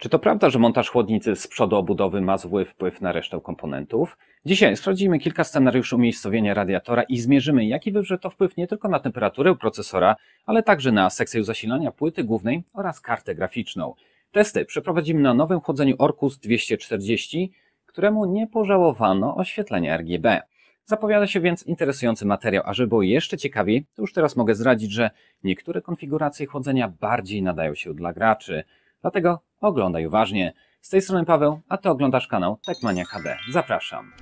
Czy to prawda, że montaż chłodnicy z przodu obudowy ma zły wpływ na resztę komponentów? Dzisiaj sprawdzimy kilka scenariuszy umiejscowienia radiatora i zmierzymy, jaki wywrze to wpływ nie tylko na temperaturę procesora, ale także na sekcję zasilania płyty głównej oraz kartę graficzną. Testy przeprowadzimy na nowym chłodzeniu Orkus 240, któremu nie pożałowano oświetlenia RGB. Zapowiada się więc interesujący materiał, a żeby było jeszcze ciekawiej, to już teraz mogę zdradzić, że niektóre konfiguracje chłodzenia bardziej nadają się dla graczy – Dlatego oglądaj uważnie. Z tej strony Paweł, a ty oglądasz kanał Techmania HD. Zapraszam.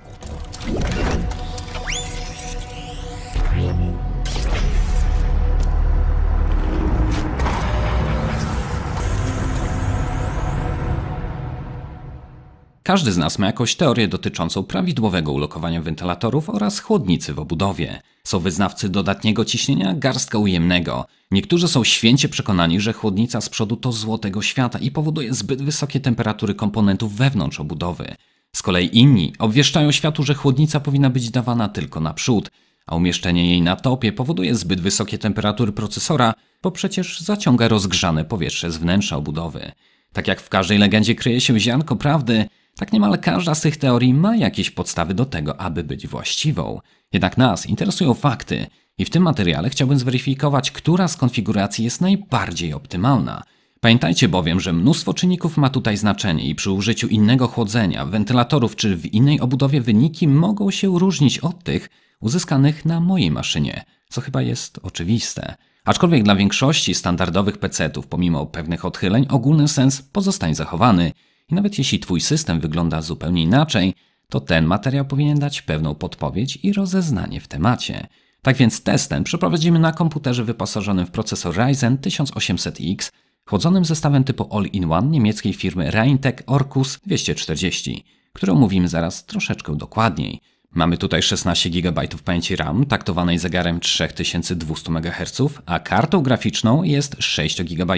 Każdy z nas ma jakąś teorię dotyczącą prawidłowego ulokowania wentylatorów oraz chłodnicy w obudowie. Są wyznawcy dodatniego ciśnienia, garstka ujemnego. Niektórzy są święcie przekonani, że chłodnica z przodu to złotego świata i powoduje zbyt wysokie temperatury komponentów wewnątrz obudowy. Z kolei inni obwieszczają światu, że chłodnica powinna być dawana tylko naprzód, a umieszczenie jej na topie powoduje zbyt wysokie temperatury procesora, bo przecież zaciąga rozgrzane powietrze z wnętrza obudowy. Tak jak w każdej legendzie kryje się zianko prawdy, tak niemal każda z tych teorii ma jakieś podstawy do tego, aby być właściwą. Jednak nas interesują fakty i w tym materiale chciałbym zweryfikować, która z konfiguracji jest najbardziej optymalna. Pamiętajcie bowiem, że mnóstwo czynników ma tutaj znaczenie i przy użyciu innego chłodzenia, wentylatorów czy w innej obudowie wyniki mogą się różnić od tych uzyskanych na mojej maszynie, co chyba jest oczywiste. Aczkolwiek dla większości standardowych PC-ów, pomimo pewnych odchyleń, ogólny sens pozostaje zachowany – i nawet jeśli Twój system wygląda zupełnie inaczej, to ten materiał powinien dać pewną podpowiedź i rozeznanie w temacie. Tak więc test ten przeprowadzimy na komputerze wyposażonym w procesor Ryzen 1800X, chłodzonym zestawem typu All-in-One niemieckiej firmy Reintek Orcus 240, którą mówimy zaraz troszeczkę dokładniej – Mamy tutaj 16 GB pamięci RAM taktowanej zegarem 3200 MHz, a kartą graficzną jest 6 GB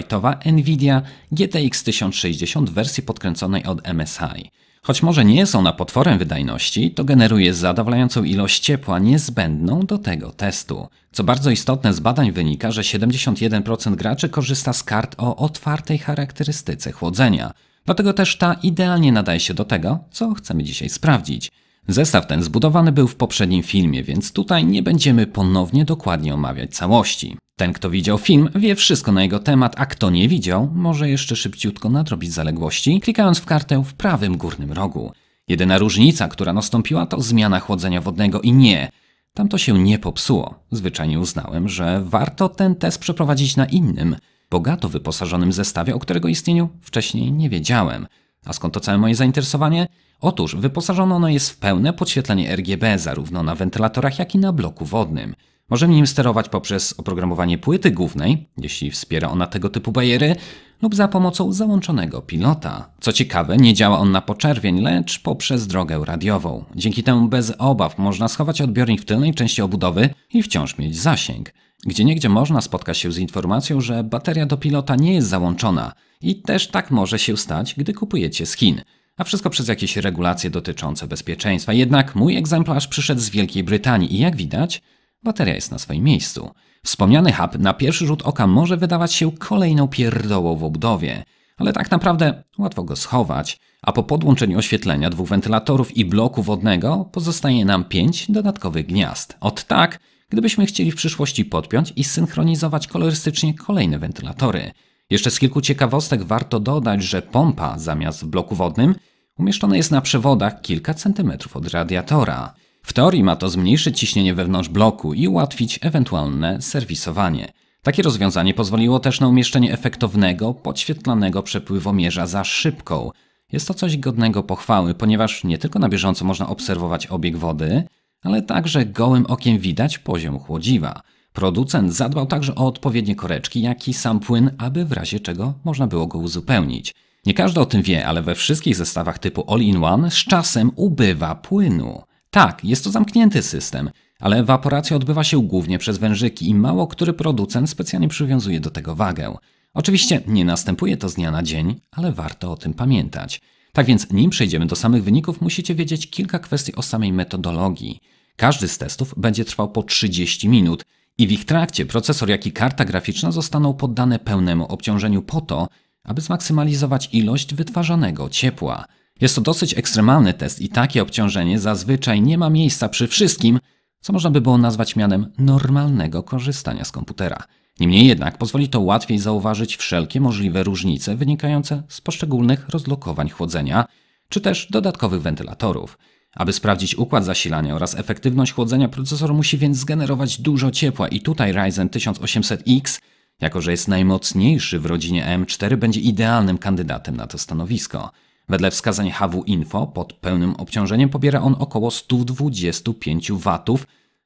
Nvidia GTX 1060 w wersji podkręconej od MSI. Choć może nie jest ona potworem wydajności, to generuje zadowalającą ilość ciepła niezbędną do tego testu. Co bardzo istotne, z badań wynika, że 71% graczy korzysta z kart o otwartej charakterystyce chłodzenia. Dlatego też ta idealnie nadaje się do tego, co chcemy dzisiaj sprawdzić. Zestaw ten zbudowany był w poprzednim filmie, więc tutaj nie będziemy ponownie dokładnie omawiać całości. Ten, kto widział film, wie wszystko na jego temat, a kto nie widział, może jeszcze szybciutko nadrobić zaległości, klikając w kartę w prawym górnym rogu. Jedyna różnica, która nastąpiła, to zmiana chłodzenia wodnego i nie. Tam to się nie popsuło. Zwyczajnie uznałem, że warto ten test przeprowadzić na innym, bogato wyposażonym zestawie, o którego istnieniu wcześniej nie wiedziałem. A skąd to całe moje zainteresowanie? Otóż wyposażone ono jest w pełne podświetlenie RGB zarówno na wentylatorach, jak i na bloku wodnym. Możemy nim sterować poprzez oprogramowanie płyty głównej, jeśli wspiera ona tego typu bariery, lub za pomocą załączonego pilota. Co ciekawe, nie działa on na poczerwień, lecz poprzez drogę radiową. Dzięki temu bez obaw można schować odbiornik w tylnej części obudowy i wciąż mieć zasięg. Gdzie niegdzie można spotkać się z informacją, że bateria do pilota nie jest załączona i też tak może się stać, gdy kupujecie z Chin. A wszystko przez jakieś regulacje dotyczące bezpieczeństwa. Jednak mój egzemplarz przyszedł z Wielkiej Brytanii i jak widać, bateria jest na swoim miejscu. Wspomniany hub na pierwszy rzut oka może wydawać się kolejną pierdołą w obudowie, ale tak naprawdę łatwo go schować, a po podłączeniu oświetlenia dwóch wentylatorów i bloku wodnego pozostaje nam pięć dodatkowych gniazd. Od tak gdybyśmy chcieli w przyszłości podpiąć i synchronizować kolorystycznie kolejne wentylatory. Jeszcze z kilku ciekawostek warto dodać, że pompa zamiast w bloku wodnym umieszczona jest na przewodach kilka centymetrów od radiatora. W teorii ma to zmniejszyć ciśnienie wewnątrz bloku i ułatwić ewentualne serwisowanie. Takie rozwiązanie pozwoliło też na umieszczenie efektownego, podświetlanego przepływomierza za szybką. Jest to coś godnego pochwały, ponieważ nie tylko na bieżąco można obserwować obieg wody, ale także gołym okiem widać poziom chłodziwa. Producent zadbał także o odpowiednie koreczki, jak i sam płyn, aby w razie czego można było go uzupełnić. Nie każdy o tym wie, ale we wszystkich zestawach typu All-in-One z czasem ubywa płynu. Tak, jest to zamknięty system, ale ewaporacja odbywa się głównie przez wężyki i mało który producent specjalnie przywiązuje do tego wagę. Oczywiście nie następuje to z dnia na dzień, ale warto o tym pamiętać. Tak więc, nim przejdziemy do samych wyników, musicie wiedzieć kilka kwestii o samej metodologii. Każdy z testów będzie trwał po 30 minut i w ich trakcie procesor, jak i karta graficzna zostaną poddane pełnemu obciążeniu po to, aby zmaksymalizować ilość wytwarzanego ciepła. Jest to dosyć ekstremalny test i takie obciążenie zazwyczaj nie ma miejsca przy wszystkim, co można by było nazwać mianem normalnego korzystania z komputera. Niemniej jednak pozwoli to łatwiej zauważyć wszelkie możliwe różnice wynikające z poszczególnych rozlokowań chłodzenia czy też dodatkowych wentylatorów. Aby sprawdzić układ zasilania oraz efektywność chłodzenia, procesor musi więc zgenerować dużo ciepła i tutaj Ryzen 1800X, jako że jest najmocniejszy w rodzinie M4, będzie idealnym kandydatem na to stanowisko. Wedle wskazań HW Info pod pełnym obciążeniem pobiera on około 125 W.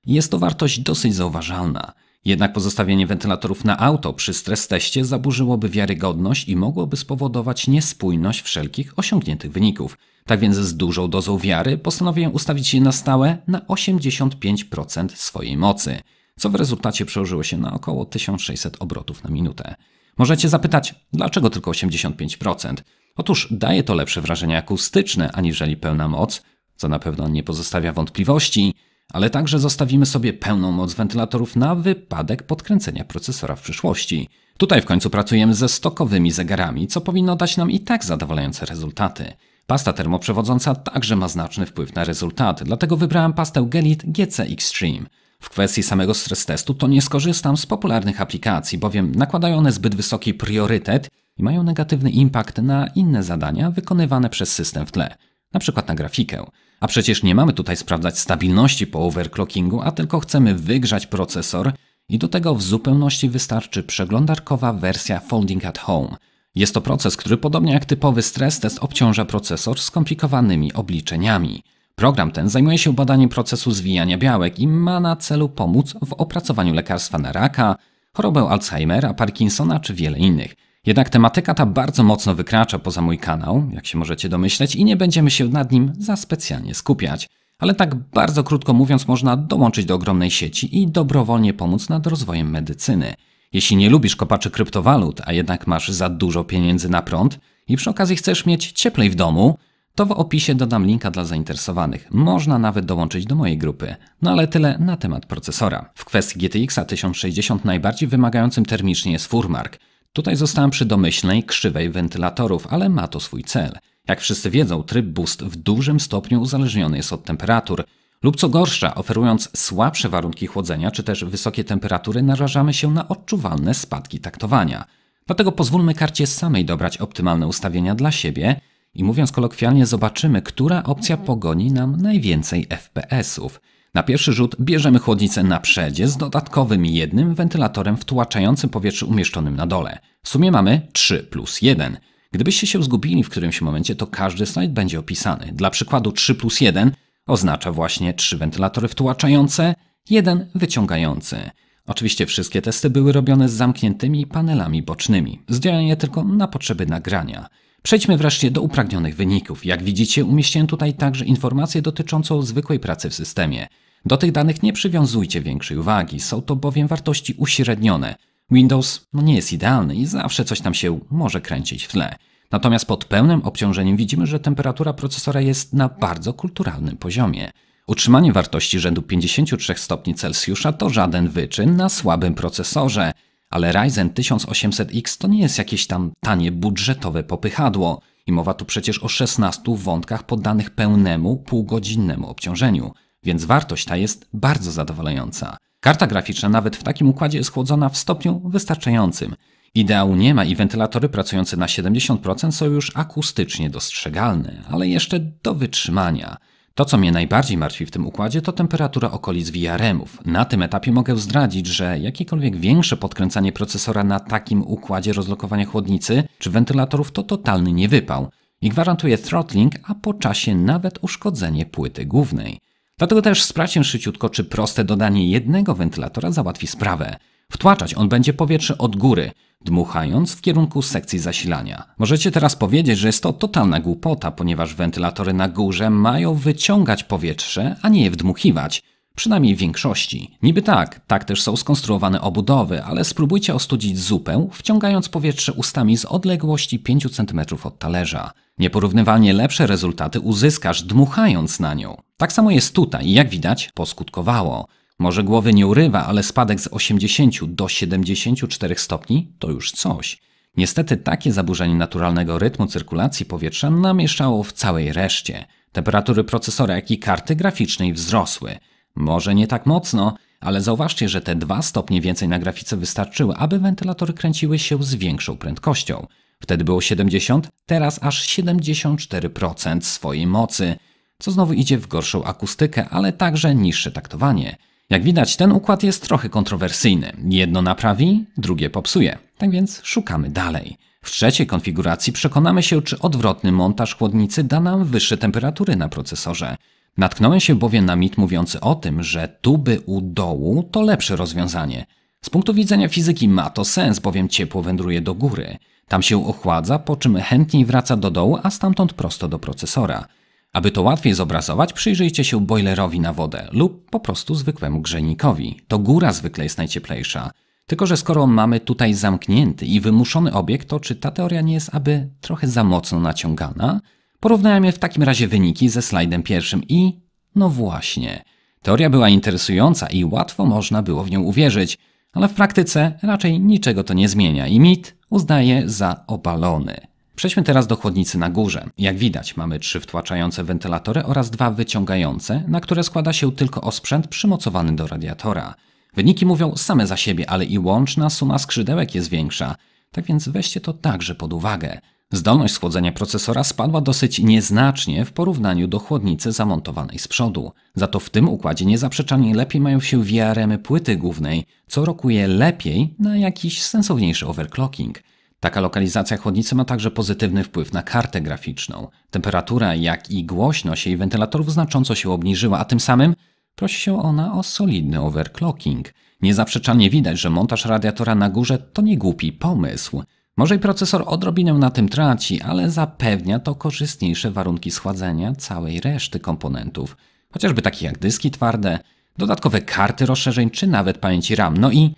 Jest to wartość dosyć zauważalna. Jednak pozostawienie wentylatorów na auto przy stres teście zaburzyłoby wiarygodność i mogłoby spowodować niespójność wszelkich osiągniętych wyników. Tak więc z dużą dozą wiary postanowiłem ustawić je na stałe na 85% swojej mocy, co w rezultacie przełożyło się na około 1600 obrotów na minutę. Możecie zapytać, dlaczego tylko 85%? Otóż daje to lepsze wrażenie akustyczne aniżeli pełna moc, co na pewno nie pozostawia wątpliwości, ale także zostawimy sobie pełną moc wentylatorów na wypadek podkręcenia procesora w przyszłości. Tutaj w końcu pracujemy ze stokowymi zegarami, co powinno dać nam i tak zadowalające rezultaty. Pasta termoprzewodząca także ma znaczny wpływ na rezultaty, dlatego wybrałem pastę Gelit GC Extreme. W kwestii samego stres testu to nie skorzystam z popularnych aplikacji, bowiem nakładają one zbyt wysoki priorytet i mają negatywny impact na inne zadania wykonywane przez system w tle, np. Na, na grafikę. A przecież nie mamy tutaj sprawdzać stabilności po overclockingu, a tylko chcemy wygrzać procesor i do tego w zupełności wystarczy przeglądarkowa wersja Folding at Home. Jest to proces, który podobnie jak typowy stres test obciąża procesor skomplikowanymi obliczeniami. Program ten zajmuje się badaniem procesu zwijania białek i ma na celu pomóc w opracowaniu lekarstwa na raka, chorobę Alzheimera, Parkinsona czy wiele innych. Jednak tematyka ta bardzo mocno wykracza poza mój kanał, jak się możecie domyśleć, i nie będziemy się nad nim za specjalnie skupiać. Ale tak bardzo krótko mówiąc, można dołączyć do ogromnej sieci i dobrowolnie pomóc nad rozwojem medycyny. Jeśli nie lubisz kopaczy kryptowalut, a jednak masz za dużo pieniędzy na prąd i przy okazji chcesz mieć cieplej w domu, to w opisie dodam linka dla zainteresowanych. Można nawet dołączyć do mojej grupy. No ale tyle na temat procesora. W kwestii GTX 1060 najbardziej wymagającym termicznie jest Furmark – Tutaj zostałem przy domyślnej krzywej wentylatorów, ale ma to swój cel. Jak wszyscy wiedzą, tryb boost w dużym stopniu uzależniony jest od temperatur. Lub co gorsza, oferując słabsze warunki chłodzenia czy też wysokie temperatury, narażamy się na odczuwalne spadki taktowania. Dlatego pozwólmy karcie samej dobrać optymalne ustawienia dla siebie i mówiąc kolokwialnie, zobaczymy, która opcja pogoni nam najwięcej FPS-ów. Na pierwszy rzut bierzemy chłodnicę na przedzie z dodatkowym jednym wentylatorem wtłaczającym powietrze umieszczonym na dole. W sumie mamy 3 plus 1. Gdybyście się zgubili w którymś momencie, to każdy slajd będzie opisany. Dla przykładu 3 plus 1 oznacza właśnie 3 wentylatory wtłaczające, 1 wyciągający. Oczywiście wszystkie testy były robione z zamkniętymi panelami bocznymi. Zdjąłem je tylko na potrzeby nagrania. Przejdźmy wreszcie do upragnionych wyników. Jak widzicie, umieściłem tutaj także informację dotyczącą zwykłej pracy w systemie. Do tych danych nie przywiązujcie większej uwagi, są to bowiem wartości uśrednione. Windows no, nie jest idealny i zawsze coś tam się może kręcić w tle. Natomiast pod pełnym obciążeniem widzimy, że temperatura procesora jest na bardzo kulturalnym poziomie. Utrzymanie wartości rzędu 53 stopni Celsjusza to żaden wyczyn na słabym procesorze ale Ryzen 1800X to nie jest jakieś tam tanie budżetowe popychadło i mowa tu przecież o 16 wątkach poddanych pełnemu, półgodzinnemu obciążeniu, więc wartość ta jest bardzo zadowalająca. Karta graficzna nawet w takim układzie jest chłodzona w stopniu wystarczającym. Ideału nie ma i wentylatory pracujące na 70% są już akustycznie dostrzegalne, ale jeszcze do wytrzymania – to, co mnie najbardziej martwi w tym układzie, to temperatura okolic VRM-ów. Na tym etapie mogę zdradzić, że jakiekolwiek większe podkręcanie procesora na takim układzie rozlokowania chłodnicy czy wentylatorów to totalny niewypał i gwarantuje throttling, a po czasie nawet uszkodzenie płyty głównej. Dlatego też sprawdźmy szybciutko, czy proste dodanie jednego wentylatora załatwi sprawę. Wtłaczać on będzie powietrze od góry, dmuchając w kierunku sekcji zasilania. Możecie teraz powiedzieć, że jest to totalna głupota, ponieważ wentylatory na górze mają wyciągać powietrze, a nie je wdmuchiwać. Przynajmniej w większości. Niby tak, tak też są skonstruowane obudowy, ale spróbujcie ostudzić zupę, wciągając powietrze ustami z odległości 5 cm od talerza. Nieporównywalnie lepsze rezultaty uzyskasz dmuchając na nią. Tak samo jest tutaj i jak widać, poskutkowało. Może głowy nie urywa, ale spadek z 80 do 74 stopni to już coś. Niestety takie zaburzenie naturalnego rytmu cyrkulacji powietrza namieszało w całej reszcie. Temperatury procesora, jak i karty graficznej wzrosły. Może nie tak mocno, ale zauważcie, że te 2 stopnie więcej na grafice wystarczyły, aby wentylatory kręciły się z większą prędkością. Wtedy było 70, teraz aż 74% swojej mocy, co znowu idzie w gorszą akustykę, ale także niższe taktowanie. Jak widać, ten układ jest trochę kontrowersyjny. Jedno naprawi, drugie popsuje. Tak więc szukamy dalej. W trzeciej konfiguracji przekonamy się, czy odwrotny montaż chłodnicy da nam wyższe temperatury na procesorze. Natknąłem się bowiem na mit mówiący o tym, że tuby u dołu to lepsze rozwiązanie. Z punktu widzenia fizyki ma to sens, bowiem ciepło wędruje do góry. Tam się ochładza, po czym chętniej wraca do dołu, a stamtąd prosto do procesora. Aby to łatwiej zobrazować, przyjrzyjcie się boilerowi na wodę lub po prostu zwykłemu grzejnikowi. To góra zwykle jest najcieplejsza. Tylko, że skoro mamy tutaj zamknięty i wymuszony obiekt, to czy ta teoria nie jest aby trochę za mocno naciągana? Porównajmy w takim razie wyniki ze slajdem pierwszym i... no właśnie. Teoria była interesująca i łatwo można było w nią uwierzyć, ale w praktyce raczej niczego to nie zmienia i mit uznaje za obalony. Przejdźmy teraz do chłodnicy na górze. Jak widać mamy trzy wtłaczające wentylatory oraz dwa wyciągające, na które składa się tylko osprzęt przymocowany do radiatora. Wyniki mówią same za siebie, ale i łączna suma skrzydełek jest większa. Tak więc weźcie to także pod uwagę. Zdolność schłodzenia procesora spadła dosyć nieznacznie w porównaniu do chłodnicy zamontowanej z przodu. Za to w tym układzie niezaprzeczalnie lepiej mają się VRM -y płyty głównej, co rokuje lepiej na jakiś sensowniejszy overclocking. Taka lokalizacja chłodnicy ma także pozytywny wpływ na kartę graficzną. Temperatura, jak i głośność jej wentylatorów znacząco się obniżyła, a tym samym prosi się ona o solidny overclocking. Niezaprzeczalnie widać, że montaż radiatora na górze to nie głupi pomysł. Może i procesor odrobinę na tym traci, ale zapewnia to korzystniejsze warunki schładzenia całej reszty komponentów, chociażby takie jak dyski twarde, dodatkowe karty rozszerzeń czy nawet pamięci RAM. No i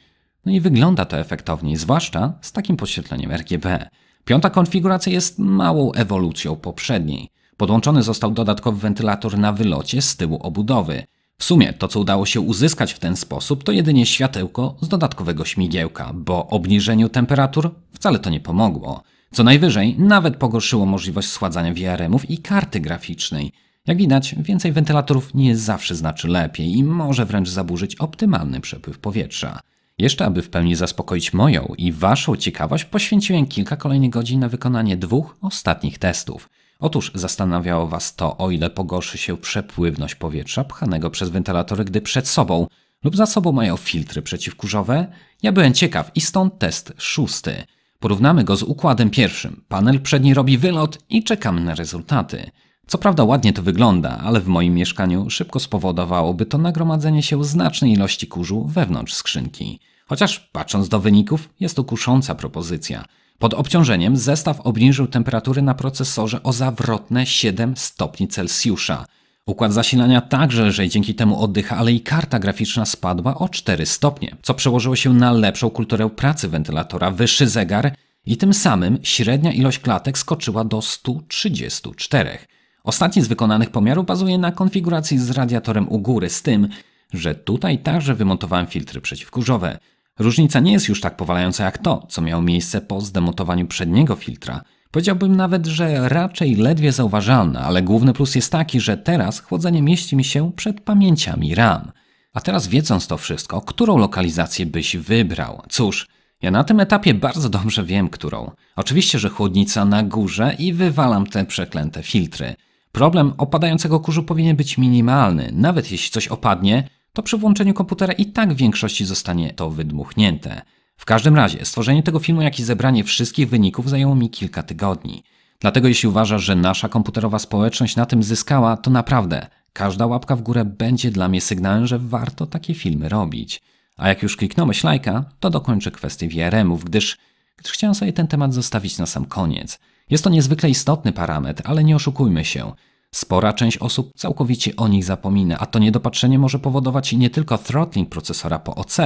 no i wygląda to efektowniej, zwłaszcza z takim podświetleniem RGB. Piąta konfiguracja jest małą ewolucją poprzedniej. Podłączony został dodatkowy wentylator na wylocie z tyłu obudowy. W sumie to, co udało się uzyskać w ten sposób, to jedynie światełko z dodatkowego śmigiełka, bo obniżeniu temperatur wcale to nie pomogło. Co najwyżej, nawet pogorszyło możliwość schładzania VRM-ów i karty graficznej. Jak widać, więcej wentylatorów nie zawsze znaczy lepiej i może wręcz zaburzyć optymalny przepływ powietrza. Jeszcze, aby w pełni zaspokoić moją i Waszą ciekawość, poświęciłem kilka kolejnych godzin na wykonanie dwóch ostatnich testów. Otóż zastanawiało Was to, o ile pogorszy się przepływność powietrza pchanego przez wentylatory, gdy przed sobą lub za sobą mają filtry przeciwkurzowe? Ja byłem ciekaw i stąd test szósty. Porównamy go z układem pierwszym. Panel przedni robi wylot i czekamy na rezultaty. Co prawda ładnie to wygląda, ale w moim mieszkaniu szybko spowodowałoby to nagromadzenie się znacznej ilości kurzu wewnątrz skrzynki. Chociaż patrząc do wyników, jest to kusząca propozycja. Pod obciążeniem zestaw obniżył temperatury na procesorze o zawrotne 7 stopni Celsjusza. Układ zasilania także lżej dzięki temu oddycha, ale i karta graficzna spadła o 4 stopnie, co przełożyło się na lepszą kulturę pracy wentylatora, wyższy zegar i tym samym średnia ilość klatek skoczyła do 134. Ostatni z wykonanych pomiarów bazuje na konfiguracji z radiatorem u góry, z tym, że tutaj także wymontowałem filtry przeciwkurzowe. Różnica nie jest już tak powalająca jak to, co miało miejsce po zdemontowaniu przedniego filtra. Powiedziałbym nawet, że raczej ledwie zauważalna, ale główny plus jest taki, że teraz chłodzenie mieści mi się przed pamięciami RAM. A teraz wiedząc to wszystko, którą lokalizację byś wybrał? Cóż, ja na tym etapie bardzo dobrze wiem, którą. Oczywiście, że chłodnica na górze i wywalam te przeklęte filtry. Problem opadającego kurzu powinien być minimalny. Nawet jeśli coś opadnie, to przy włączeniu komputera i tak w większości zostanie to wydmuchnięte. W każdym razie, stworzenie tego filmu, jak i zebranie wszystkich wyników zajęło mi kilka tygodni. Dlatego jeśli uważasz, że nasza komputerowa społeczność na tym zyskała, to naprawdę każda łapka w górę będzie dla mnie sygnałem, że warto takie filmy robić. A jak już kliknąłeś lajka, to dokończę kwestię VRM-ów, gdyż, gdyż chciałem sobie ten temat zostawić na sam koniec. Jest to niezwykle istotny parametr, ale nie oszukujmy się – Spora część osób całkowicie o nich zapomina, a to niedopatrzenie może powodować nie tylko throttling procesora po OC,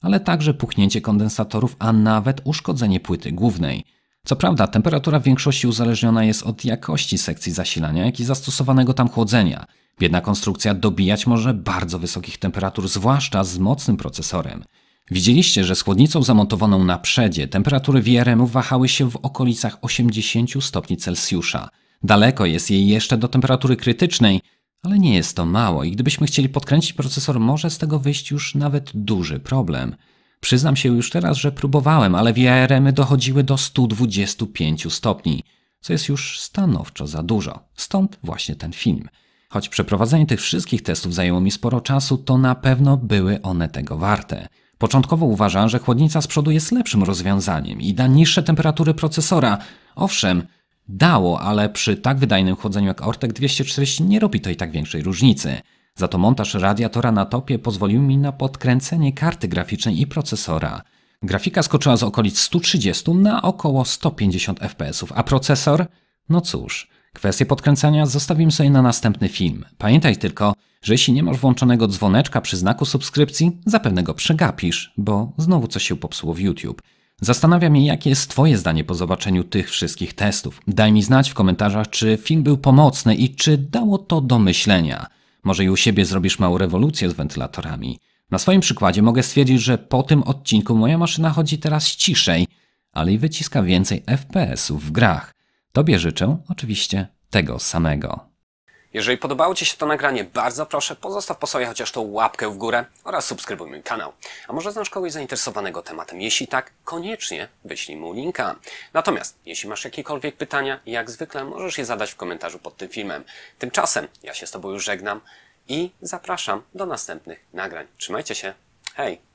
ale także puchnięcie kondensatorów, a nawet uszkodzenie płyty głównej. Co prawda, temperatura w większości uzależniona jest od jakości sekcji zasilania, jak i zastosowanego tam chłodzenia. Biedna konstrukcja dobijać może bardzo wysokich temperatur, zwłaszcza z mocnym procesorem. Widzieliście, że z chłodnicą zamontowaną na przedzie temperatury VRM-u wahały się w okolicach 80 stopni Celsjusza. Daleko jest jej jeszcze do temperatury krytycznej, ale nie jest to mało i gdybyśmy chcieli podkręcić procesor, może z tego wyjść już nawet duży problem. Przyznam się już teraz, że próbowałem, ale VRM-y dochodziły do 125 stopni, co jest już stanowczo za dużo. Stąd właśnie ten film. Choć przeprowadzenie tych wszystkich testów zajęło mi sporo czasu, to na pewno były one tego warte. Początkowo uważam, że chłodnica z przodu jest lepszym rozwiązaniem i da niższe temperatury procesora. Owszem, dało, ale przy tak wydajnym chłodzeniu jak Ortek 240 nie robi to i tak większej różnicy. Za to montaż radiatora na topie pozwolił mi na podkręcenie karty graficznej i procesora. Grafika skoczyła z okolic 130 na około 150 fps, a procesor? No cóż, kwestię podkręcania zostawimy sobie na następny film. Pamiętaj tylko, że jeśli nie masz włączonego dzwoneczka przy znaku subskrypcji, zapewne go przegapisz, bo znowu coś się popsuło w YouTube. Zastanawia mnie, jakie jest Twoje zdanie po zobaczeniu tych wszystkich testów. Daj mi znać w komentarzach, czy film był pomocny i czy dało to do myślenia. Może i u siebie zrobisz małą rewolucję z wentylatorami. Na swoim przykładzie mogę stwierdzić, że po tym odcinku moja maszyna chodzi teraz ciszej, ale i wyciska więcej FPS-ów w grach. Tobie życzę oczywiście tego samego. Jeżeli podobało Ci się to nagranie, bardzo proszę, pozostaw po sobie chociaż tą łapkę w górę oraz subskrybuj mój kanał. A może znasz kogoś zainteresowanego tematem? Jeśli tak, koniecznie wyślij mu linka. Natomiast, jeśli masz jakiekolwiek pytania, jak zwykle możesz je zadać w komentarzu pod tym filmem. Tymczasem ja się z Tobą już żegnam i zapraszam do następnych nagrań. Trzymajcie się, hej!